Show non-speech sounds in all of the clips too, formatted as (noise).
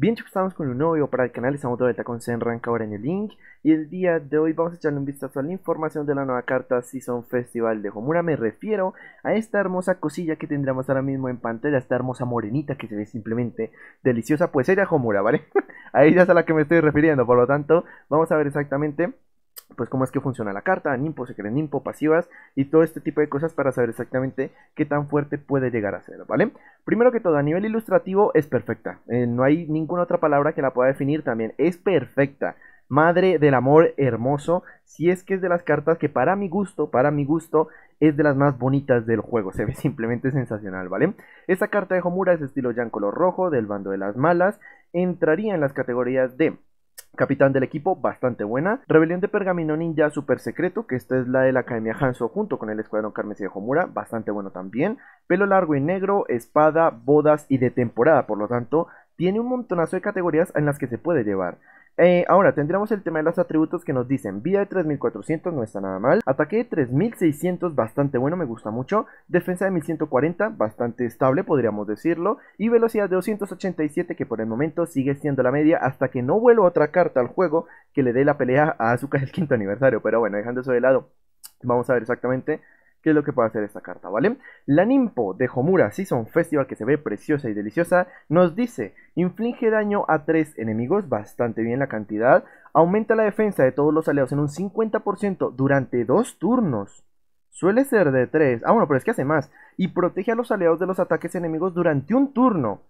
Bien chicos, estamos con un nuevo video para el canal, estamos de vuelta con Senrank ahora en el link Y el día de hoy vamos a echarle un vistazo a la información de la nueva carta Season Festival de Homura Me refiero a esta hermosa cosilla que tendremos ahora mismo en pantalla Esta hermosa morenita que se ve simplemente deliciosa Pues ella Homura, ¿vale? (laughs) a ella es a la que me estoy refiriendo, por lo tanto vamos a ver exactamente pues cómo es que funciona la carta, nimpo, se creen nimpo, pasivas y todo este tipo de cosas para saber exactamente qué tan fuerte puede llegar a ser, ¿vale? Primero que todo, a nivel ilustrativo es perfecta, eh, no hay ninguna otra palabra que la pueda definir también, es perfecta. Madre del amor hermoso, si es que es de las cartas que para mi gusto, para mi gusto, es de las más bonitas del juego, se ve (laughs) simplemente sensacional, ¿vale? Esta carta de Homura es estilo ya color rojo, del bando de las malas, entraría en las categorías de capitán del equipo, bastante buena. Rebelión de Pergamino Ninja Super Secreto, que esta es la de la Academia Hanzo junto con el Escuadrón Carmesí de Homura, bastante bueno también. Pelo largo y negro, espada, bodas y de temporada, por lo tanto, tiene un montonazo de categorías en las que se puede llevar. Eh, ahora tendríamos el tema de los atributos que nos dicen vida de 3400 no está nada mal, ataque de 3600 bastante bueno, me gusta mucho, defensa de 1140 bastante estable podríamos decirlo y velocidad de 287 que por el momento sigue siendo la media hasta que no vuelva otra carta al juego que le dé la pelea a Azúcar el quinto aniversario, pero bueno dejando eso de lado vamos a ver exactamente qué es lo que puede hacer esta carta, ¿vale? La Nimpo de Homura Season Festival, que se ve preciosa y deliciosa, nos dice, inflige daño a tres enemigos, bastante bien la cantidad, aumenta la defensa de todos los aliados en un 50% durante dos turnos. Suele ser de tres. ah bueno, pero es que hace más, y protege a los aliados de los ataques enemigos durante un turno.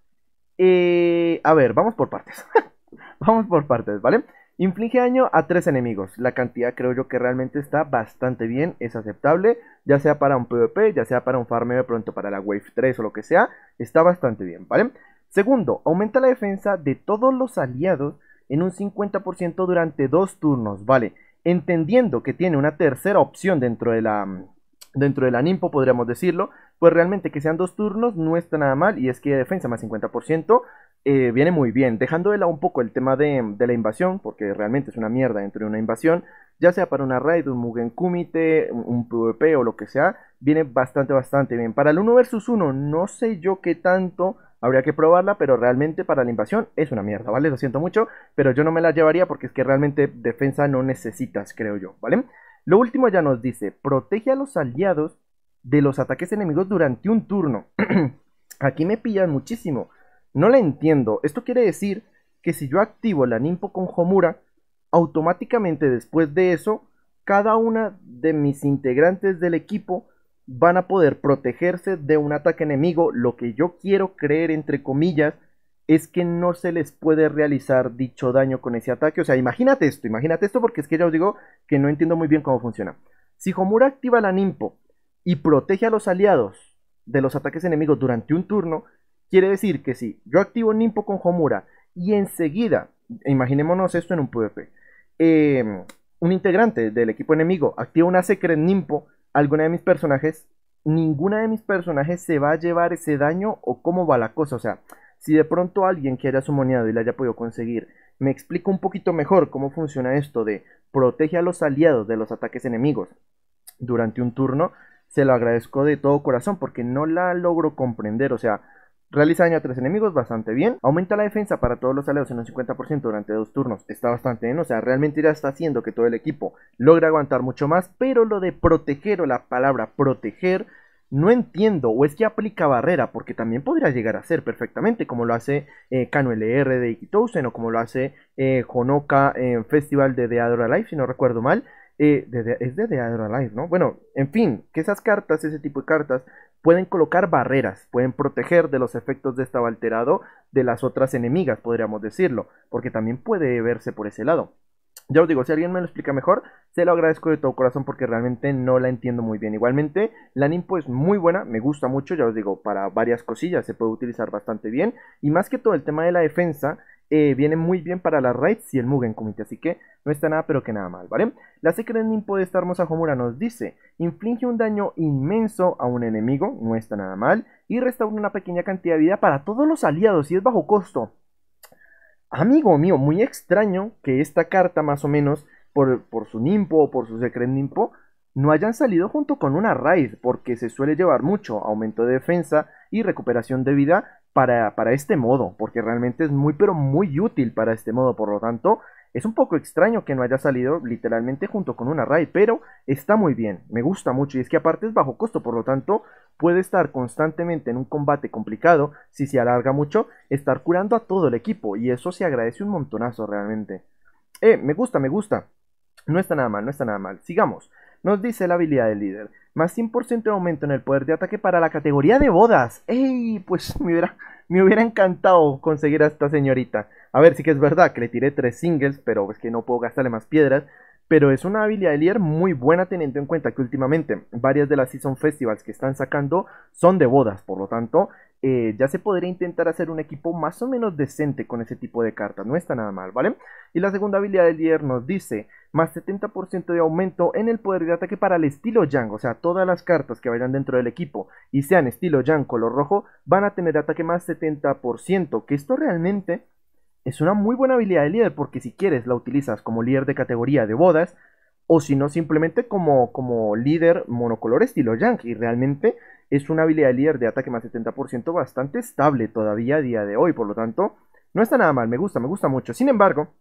Eh, a ver, vamos por partes. (laughs) vamos por partes, ¿vale? Inflige daño a tres enemigos. La cantidad creo yo que realmente está bastante bien, es aceptable, ya sea para un PvP, ya sea para un farmeo pronto para la Wave 3 o lo que sea, está bastante bien, ¿vale? Segundo, aumenta la defensa de todos los aliados en un 50% durante dos turnos, ¿vale? Entendiendo que tiene una tercera opción dentro de la mm, dentro de la Nimpo, podríamos decirlo, pues realmente que sean dos turnos no está nada mal y es que defensa más 50% eh, viene muy bien, dejándola un poco el tema de, la invasión, porque realmente es una mierda dentro de una invasión, ya sea para una raid, un Mugen Kumite, un, un PvP o lo que sea, viene bastante, bastante bien. Para el 1 vs 1, no sé yo qué tanto habría que probarla, pero realmente para la invasión es una mierda, ¿vale? Lo siento mucho, pero yo no me la llevaría porque es que realmente defensa no necesitas, creo yo, ¿vale? Lo último ya nos dice, protege a los aliados de los ataques enemigos durante un turno. (clears throat) Aquí me pillan muchísimo, no la entiendo. Esto quiere decir que si yo activo la Nimpo con Homura, automáticamente después de eso, cada una de mis integrantes del equipo van a poder protegerse de un ataque enemigo. Lo que yo quiero creer, entre comillas, es que no se les puede realizar dicho daño con ese ataque. O sea, imagínate esto, imagínate esto porque es que ya os digo que no entiendo muy bien cómo funciona. Si Homura activa la Nimpo y protege a los aliados de los ataques enemigos durante un turno, Quiere decir que si yo activo Nimpo con Homura y enseguida, imaginémonos esto en un PvP, em, un integrante del equipo enemigo activa una Secret Nimpo, alguna de mis personajes, ninguna de mis personajes se va a llevar ese daño o cómo va la cosa. O sea, si de pronto alguien que haya sumoneado y la haya podido conseguir, me explica un poquito mejor cómo funciona esto de protege a los aliados de los ataques enemigos durante un turno, se lo agradezco de todo corazón porque no la logro comprender. O sea, Realiza daño a tres enemigos, bastante bien. Aumenta la defensa para todos los aliados en un 50% durante dos turnos. Está bastante bien, o sea, realmente ya está haciendo que todo el equipo logre aguantar mucho más. Pero lo de proteger o la palabra proteger, no entiendo. O es que aplica barrera, porque también podría llegar a ser perfectamente, como lo hace eh, Kano LR de Ikitosen o como lo hace eh, Honoka en Festival de The Adora Life, si no recuerdo mal. Eh, es de The Adora Life, ¿no? Bueno, en fin, que esas cartas, ese tipo de cartas, pueden colocar barreras, pueden proteger de los efectos de estado alterado de las otras enemigas, podríamos decirlo, porque también puede verse por ese lado. Ya os digo, si alguien me lo explica mejor, se lo agradezco de todo corazón porque realmente no la entiendo muy bien. Igualmente, la Nimpo es muy buena, me gusta mucho, ya os digo, para varias cosillas se puede utilizar bastante bien. Y más que todo el tema de la defensa, eh, viene muy bien para la raids y el Mugen Committee. así que no está nada pero que nada mal, ¿vale? La Secret Nimpo de esta hermosa Homura nos dice, inflige un daño inmenso a un enemigo, no está nada mal, y restaura una pequeña cantidad de vida para todos los aliados y es bajo costo. Amigo mío, muy extraño que esta carta más o menos, por, por su Nimpo o por su Secret Nimpo, no hayan salido junto con una raid, porque se suele llevar mucho aumento de defensa y recuperación de vida para, este modo, porque realmente es muy, pero muy útil para este modo, por lo tanto, es un poco extraño que no haya salido literalmente junto con una array, pero está muy bien, me gusta mucho y es que aparte es bajo costo, por lo tanto puede estar constantemente en un combate complicado, si se alarga mucho, estar curando a todo el equipo y eso se agradece un montonazo realmente. Eh, me gusta, me gusta. No está nada mal, no está nada mal. Sigamos. Nos dice la habilidad del líder. Más 100% de aumento en el poder de ataque para la categoría de bodas. ¡Ey! Pues (laughs) me hubiera, me hubiera encantado conseguir a esta señorita. A ver, sí que es verdad que le tiré tres singles, pero es que no puedo gastarle más piedras. Pero es una habilidad de líder muy buena teniendo en cuenta que últimamente varias de las Season Festivals que están sacando son de bodas. Por lo tanto, eh, ya se podría intentar hacer un equipo más o menos decente con ese tipo de cartas, no está nada mal, ¿vale? Y la segunda habilidad del líder nos dice más 70% de aumento en el poder de ataque para el estilo Yang, o sea, todas las cartas que vayan dentro del equipo y sean estilo Yang color rojo van a tener ataque más 70%, que esto realmente es una muy buena habilidad de líder porque si quieres la utilizas como líder de categoría de bodas o si no simplemente como, como líder monocolor estilo Yang y realmente es una habilidad de líder de ataque más 70% bastante estable todavía a día de hoy, por lo tanto, no está nada mal, me gusta, me gusta mucho. Sin embargo,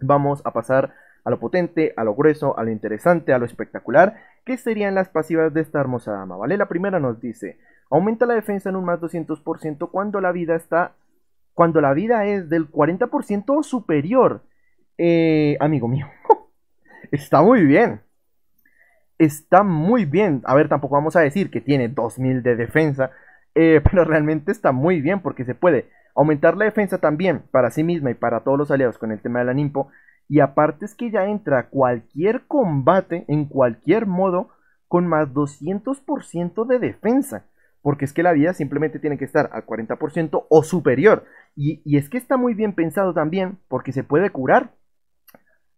vamos a pasar a lo potente, a lo grueso, a lo interesante, a lo espectacular, que serían las pasivas de esta hermosa dama, ¿vale? La primera nos dice, aumenta la defensa en un más 200% cuando la vida está, cuando la vida es del 40% superior. Eh, amigo mío, (laughs) está muy bien, está muy bien. A ver, tampoco vamos a decir que tiene 2000 de defensa, eh, (laughs) pero realmente está muy bien porque se puede aumentar la defensa también para sí misma y para todos los aliados con el tema de la Nimpo. Y aparte es que ya entra cualquier combate en cualquier modo con más 200% de defensa. Porque es que la vida simplemente tiene que estar al 40% o superior. Y, y es que está muy bien pensado también porque se puede curar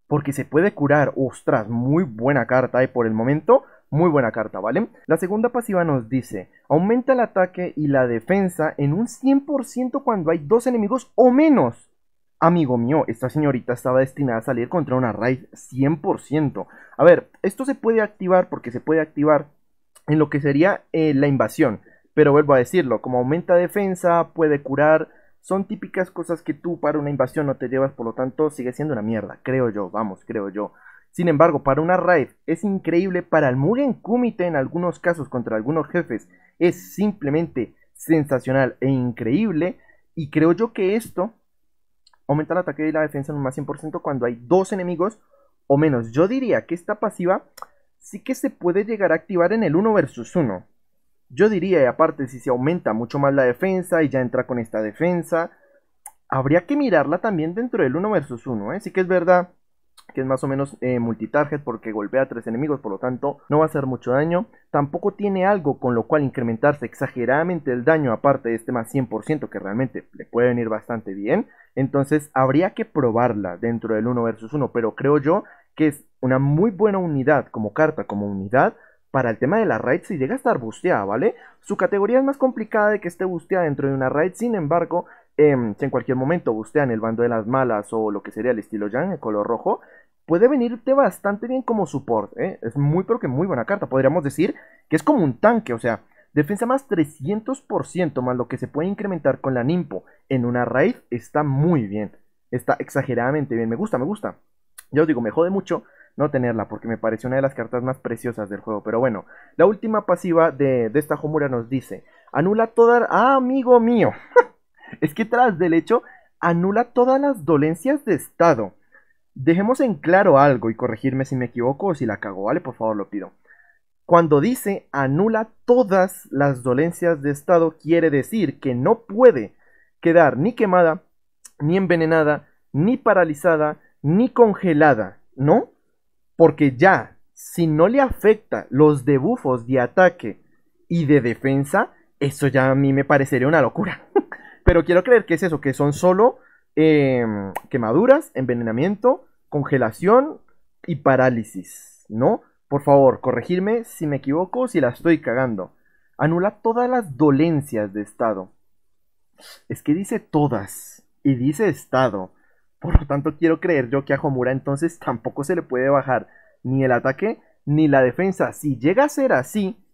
porque se puede curar. Ostras, muy buena carta, ¿eh? Por el momento, muy buena carta, ¿vale? La segunda pasiva nos dice, aumenta el ataque y la defensa en un 100% cuando hay dos enemigos o menos. Amigo mío, esta señorita estaba destinada a salir contra una raid 100%. A ver, esto se puede activar porque se puede activar en lo que sería eh, la invasión. Pero vuelvo a decirlo, como aumenta defensa, puede curar, son típicas cosas que tú para una invasión no te llevas, por lo tanto sigue siendo una mierda, creo yo, vamos, creo yo. Sin embargo, para una raid es increíble, para el Mugen Kumite en algunos casos contra algunos jefes es simplemente sensacional e increíble. Y creo yo que esto aumenta el ataque y la defensa en un más 100% cuando hay dos enemigos o menos. Yo diría que esta pasiva sí que se puede llegar a activar en el 1 versus 1. Yo diría, y aparte, si se aumenta mucho más la defensa y ya entra con esta defensa, habría que mirarla también dentro del 1 versus 1. ¿eh? Sí que es verdad que es más o menos eh, multitarget porque golpea a tres enemigos, por lo tanto no va a hacer mucho daño. Tampoco tiene algo con lo cual incrementarse exageradamente el daño, aparte de este más 100% que realmente le puede venir bastante bien. Entonces habría que probarla dentro del 1 versus 1, pero creo yo que es una muy buena unidad como carta, como unidad, para el tema de la raid, si llega a estar busteada, ¿vale? Su categoría es más complicada de que esté busteada dentro de una raid, sin embargo, em, si en cualquier momento bustean el bando de las malas o lo que sería el estilo Yang, el color rojo, puede venirte bastante bien como support, ¿eh? Es muy, pero que muy buena carta. Podríamos decir que es como un tanque, o sea, defensa más 300% más lo que se puede incrementar con la Nimpo en una raid, está muy bien. Está exageradamente bien, me gusta, me gusta. Ya os digo, me jode mucho no tenerla, porque me pareció una de las cartas más preciosas del juego. Pero bueno, la última pasiva de, esta Homura nos dice, anula toda... Ah, amigo mío. (laughs) es que tras del hecho, anula todas las dolencias de estado. Dejemos en claro algo y corregirme si me equivoco o si la cago, ¿vale? Por favor, lo pido. Cuando dice anula todas las dolencias de estado, quiere decir que no puede quedar ni quemada, ni envenenada, ni paralizada, ni congelada, ¿no? Porque ya, si no le afecta los debufos de ataque y de defensa, eso ya a mí me parecería una locura. (laughs) Pero quiero creer que es eso, que son solo em, quemaduras, envenenamiento, congelación y parálisis, ¿no? Por favor, corregirme si me equivoco, si la estoy cagando. Anula todas las dolencias de estado. Es que dice todas y dice estado. Por lo tanto, quiero creer yo que a Homura entonces tampoco se le puede bajar ni el ataque ni la defensa. Si llega a ser así,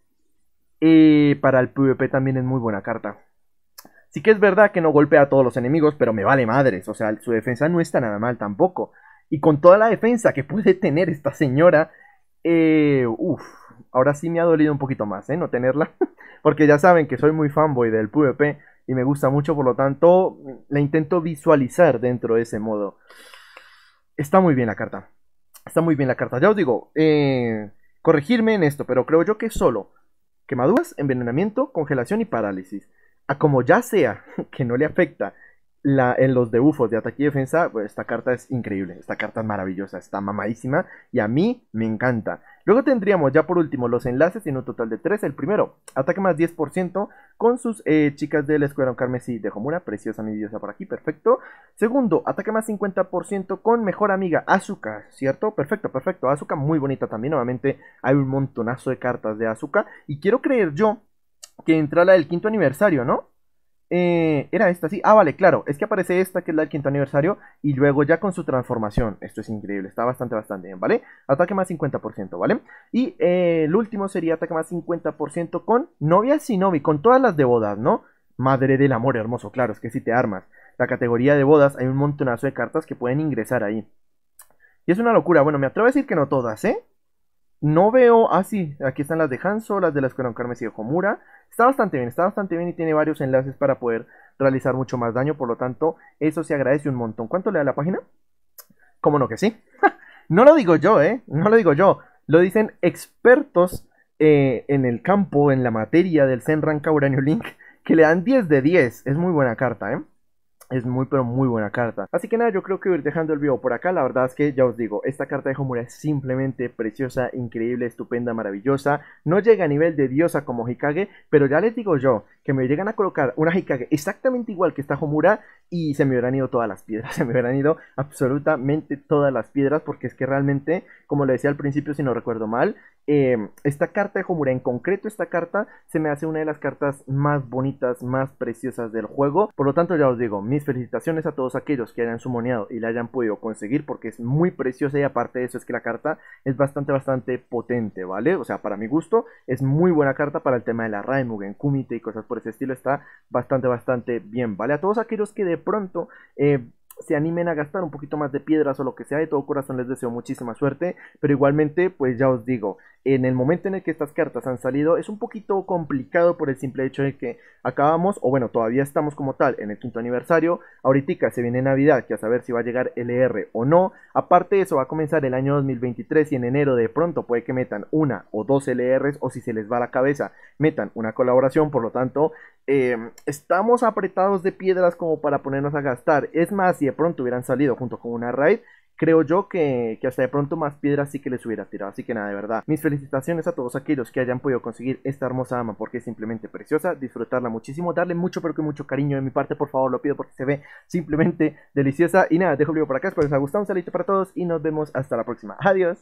eh, para el PvP también es muy buena carta. Sí que es verdad que no golpea a todos los enemigos, pero me vale madres. O sea, su defensa no está nada mal tampoco. Y con toda la defensa que puede tener esta señora, eh, uff, ahora sí me ha dolido un poquito más, ¿eh? No tenerla. (laughs) Porque ya saben que soy muy fanboy del PvP y me gusta mucho, por lo tanto la intento visualizar dentro de ese modo. Está muy bien la carta. Está muy bien la carta. Ya os digo, eh, corregirme en esto, pero creo yo que solo quemaduras, envenenamiento, congelación y parálisis. A como ya sea (laughs) que no le afecta la, en los debufos de ataque y defensa, pues esta carta es increíble, esta carta es maravillosa, está mamadísima y a mí me encanta. Luego tendríamos ya por último los enlaces en un total de tres. El primero, ataque más 10% con sus eh, chicas del Escuadrón Carmesí de Homura. Preciosa mi diosa por aquí, perfecto. Segundo, ataque más 50% con mejor amiga Azuka, ¿cierto? Perfecto, perfecto. Azuka muy bonita también. Obviamente hay un montonazo de cartas de Azuka. Y quiero creer yo que entra la del quinto aniversario, ¿no? Eh, era esta, sí. Ah, vale, claro. Es que aparece esta, que es la del quinto aniversario. Y luego ya con su transformación. Esto es increíble. Está bastante, bastante bien, ¿vale? Ataque más 50%, ¿vale? Y eh, el último sería ataque más 50% con novia Sinobi, Con todas las de bodas, ¿no? Madre del amor hermoso. Claro, es que si te armas la categoría de bodas, hay un montonazo de cartas que pueden ingresar ahí. Y es una locura. Bueno, me atrevo a decir que no todas, ¿eh? No veo. Ah, sí, aquí están las de Hanzo, las de la Escuela Carmesí de Homura. Está bastante bien, está bastante bien y tiene varios enlaces para poder realizar mucho más daño. Por lo tanto, eso se agradece un montón. ¿Cuánto le da la página? ¿Cómo no que sí? (laughs) no lo digo yo, ¿eh? No lo digo yo. Lo dicen expertos eh, en el campo, en la materia del Senran Uranio Link, que le dan 10 de 10. Es muy buena carta, ¿eh? es muy pero muy buena carta. Así que nada, yo creo que voy a ir dejando el video por acá. La verdad es que ya os digo, esta carta de Homura es simplemente preciosa, increíble, estupenda, maravillosa. No llega a nivel de diosa como Hikage, pero ya les digo yo, que me llegan a colocar una Hikage exactamente igual que esta Homura y se me hubieran ido todas las piedras, (laughs) se me hubieran ido absolutamente todas las piedras porque es que realmente, como le decía al principio si no recuerdo mal, em, esta carta de Homura en concreto, esta carta se me hace una de las cartas más bonitas, más preciosas del juego, por lo tanto ya os digo, mis felicitaciones a todos aquellos que hayan sumoneado y la hayan podido conseguir porque es muy preciosa y aparte de eso es que la carta es bastante, bastante potente, ¿vale? O sea, para mi gusto es muy buena carta para el tema de la en Kumite y cosas por por ese estilo está bastante, bastante bien, ¿vale? A todos aquellos que de pronto... Eh, se animen a gastar un poquito más de piedras o lo que sea, de todo corazón les deseo muchísima suerte, pero igualmente, pues ya os digo, en el momento en el que estas cartas han salido es un poquito complicado por el simple hecho de que acabamos, o bueno, todavía estamos como tal en el quinto aniversario, ahorita se viene Navidad, que a saber si va a llegar LR e o no, aparte de eso va a comenzar el año 2023 y en enero de pronto puede que metan una o dos LRs o si se les va la cabeza, metan una colaboración, por lo tanto, eh, estamos apretados de piedras como para ponernos a gastar, es más, si de pronto hubieran salido junto con una raid, creo yo que, que, hasta de pronto más piedras sí que les hubiera tirado. Así que nada, de verdad. Mis felicitaciones a todos aquellos que hayan podido conseguir esta hermosa ama porque es simplemente preciosa. Disfrutarla muchísimo, darle mucho, pero que mucho cariño de mi parte, por favor, lo pido porque se ve simplemente deliciosa. Y nada, dejo el video por acá. Espero que les haya gustado. Un saludo para todos y nos vemos hasta la próxima. Adiós.